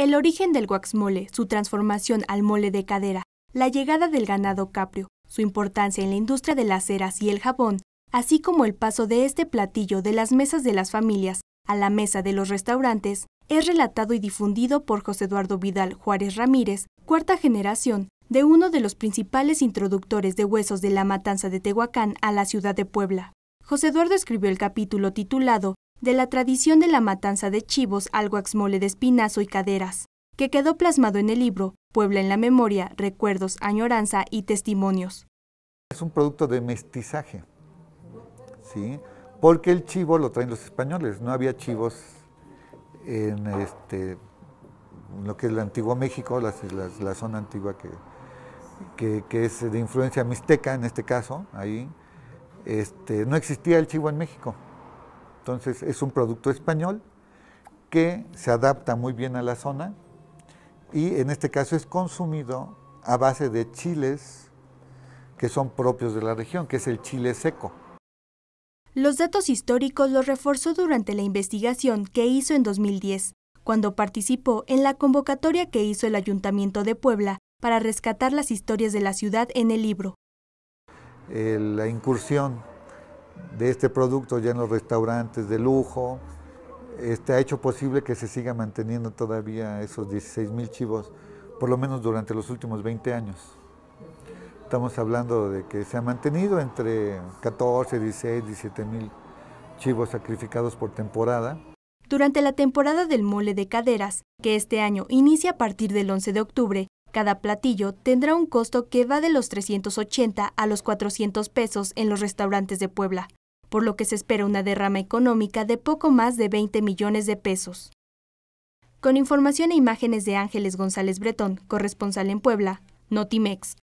El origen del guaxmole, su transformación al mole de cadera, la llegada del ganado caprio, su importancia en la industria de las ceras y el jabón, así como el paso de este platillo de las mesas de las familias a la mesa de los restaurantes, es relatado y difundido por José Eduardo Vidal Juárez Ramírez, cuarta generación, de uno de los principales introductores de huesos de la matanza de Tehuacán a la ciudad de Puebla. José Eduardo escribió el capítulo titulado de la tradición de la matanza de chivos al guaxmole de espinazo y caderas, que quedó plasmado en el libro Puebla en la memoria, recuerdos, añoranza y testimonios. Es un producto de mestizaje, ¿sí? porque el chivo lo traen los españoles, no había chivos en este, lo que es el antiguo México, la, zona antigua que, es de influencia mixteca en este caso, ahí, este, no existía el chivo en México. Entonces es un producto español que se adapta muy bien a la zona y en este caso es consumido a base de chiles que son propios de la región, que es el chile seco. Los datos históricos los reforzó durante la investigación que hizo en 2010, cuando participó en la convocatoria que hizo el Ayuntamiento de Puebla para rescatar las historias de la ciudad en el libro. Eh, la incursión de este producto ya en los restaurantes de lujo. Este, ha hecho posible que se siga manteniendo todavía esos 16 mil chivos, por lo menos durante los últimos 20 años. Estamos hablando de que se ha mantenido entre 14, 16, 17 mil chivos sacrificados por temporada. Durante la temporada del mole de caderas, que este año inicia a partir del 11 de octubre, cada platillo tendrá un costo que va de los 380 a los 400 pesos en los restaurantes de Puebla, por lo que se espera una derrama económica de poco más de 20 millones de pesos. Con información e imágenes de Ángeles González Bretón, corresponsal en Puebla, Notimex.